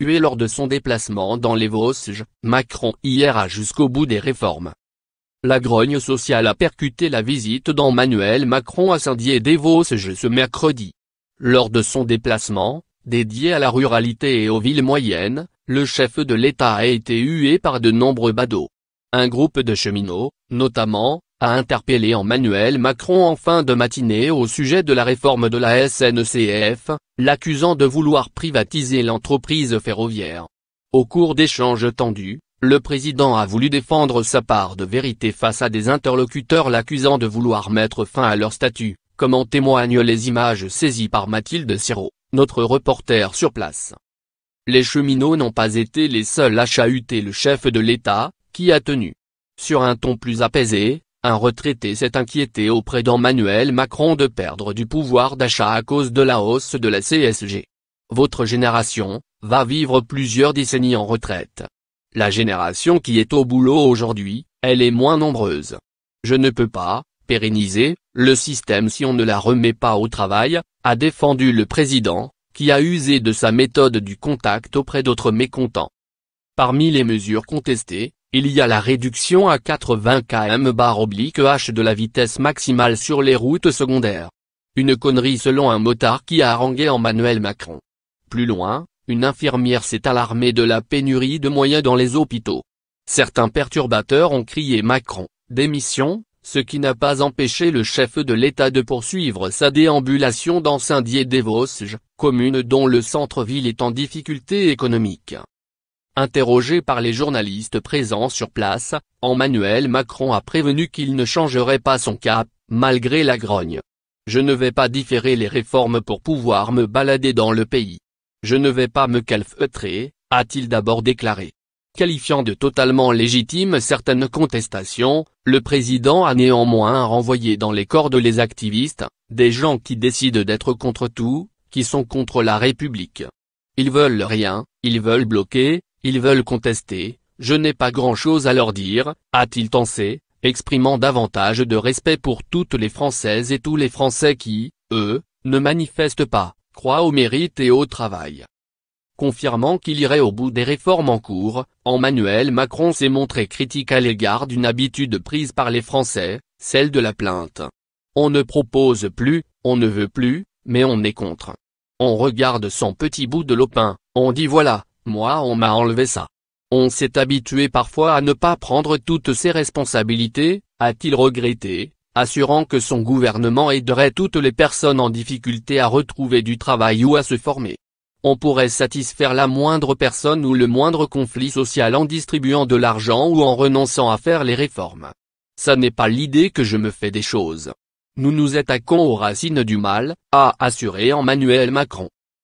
Hué lors de son déplacement dans les Vosges, Macron hier a jusqu'au bout des réformes. La grogne sociale a percuté la visite d'Emmanuel Macron à Saint-Dié des Vosges ce mercredi. Lors de son déplacement, dédié à la ruralité et aux villes moyennes, le chef de l'État a été hué par de nombreux badauds. Un groupe de cheminots, notamment, a interpellé Emmanuel Macron en fin de matinée au sujet de la réforme de la SNCF, l'accusant de vouloir privatiser l'entreprise ferroviaire. Au cours d'échanges tendus, le président a voulu défendre sa part de vérité face à des interlocuteurs l'accusant de vouloir mettre fin à leur statut, comme en témoignent les images saisies par Mathilde Sirot, notre reporter sur place. Les cheminots n'ont pas été les seuls à chahuter le chef de l'État, qui a tenu, sur un ton plus apaisé, un retraité s'est inquiété auprès d'Emmanuel Macron de perdre du pouvoir d'achat à cause de la hausse de la CSG. Votre génération, va vivre plusieurs décennies en retraite. La génération qui est au boulot aujourd'hui, elle est moins nombreuse. Je ne peux pas, pérenniser, le système si on ne la remet pas au travail, a défendu le président, qui a usé de sa méthode du contact auprès d'autres mécontents. Parmi les mesures contestées, il y a la réduction à 80 km/h oblique de la vitesse maximale sur les routes secondaires. Une connerie selon un motard qui a harangué Emmanuel Macron. Plus loin, une infirmière s'est alarmée de la pénurie de moyens dans les hôpitaux. Certains perturbateurs ont crié Macron, démission, ce qui n'a pas empêché le chef de l'État de poursuivre sa déambulation dans Saint-Dié-des-Vosges, commune dont le centre-ville est en difficulté économique. Interrogé par les journalistes présents sur place, Emmanuel Macron a prévenu qu'il ne changerait pas son cap, malgré la grogne. Je ne vais pas différer les réformes pour pouvoir me balader dans le pays. Je ne vais pas me calfeutrer, a-t-il d'abord déclaré. Qualifiant de totalement légitime certaines contestations, le président a néanmoins renvoyé dans les cordes les activistes, des gens qui décident d'être contre tout, qui sont contre la République. Ils veulent rien, ils veulent bloquer, ils veulent contester, je n'ai pas grand-chose à leur dire, a-t-il pensé, exprimant davantage de respect pour toutes les Françaises et tous les Français qui, eux, ne manifestent pas, croient au mérite et au travail. Confirmant qu'il irait au bout des réformes en cours, Emmanuel Macron s'est montré critique à l'égard d'une habitude prise par les Français, celle de la plainte. On ne propose plus, on ne veut plus, mais on est contre. On regarde son petit bout de lopin, on dit voilà, moi on m'a enlevé ça. On s'est habitué parfois à ne pas prendre toutes ses responsabilités, a-t-il regretté, assurant que son gouvernement aiderait toutes les personnes en difficulté à retrouver du travail ou à se former. On pourrait satisfaire la moindre personne ou le moindre conflit social en distribuant de l'argent ou en renonçant à faire les réformes. Ça n'est pas l'idée que je me fais des choses. Nous nous attaquons aux racines du mal, a assuré Emmanuel Macron.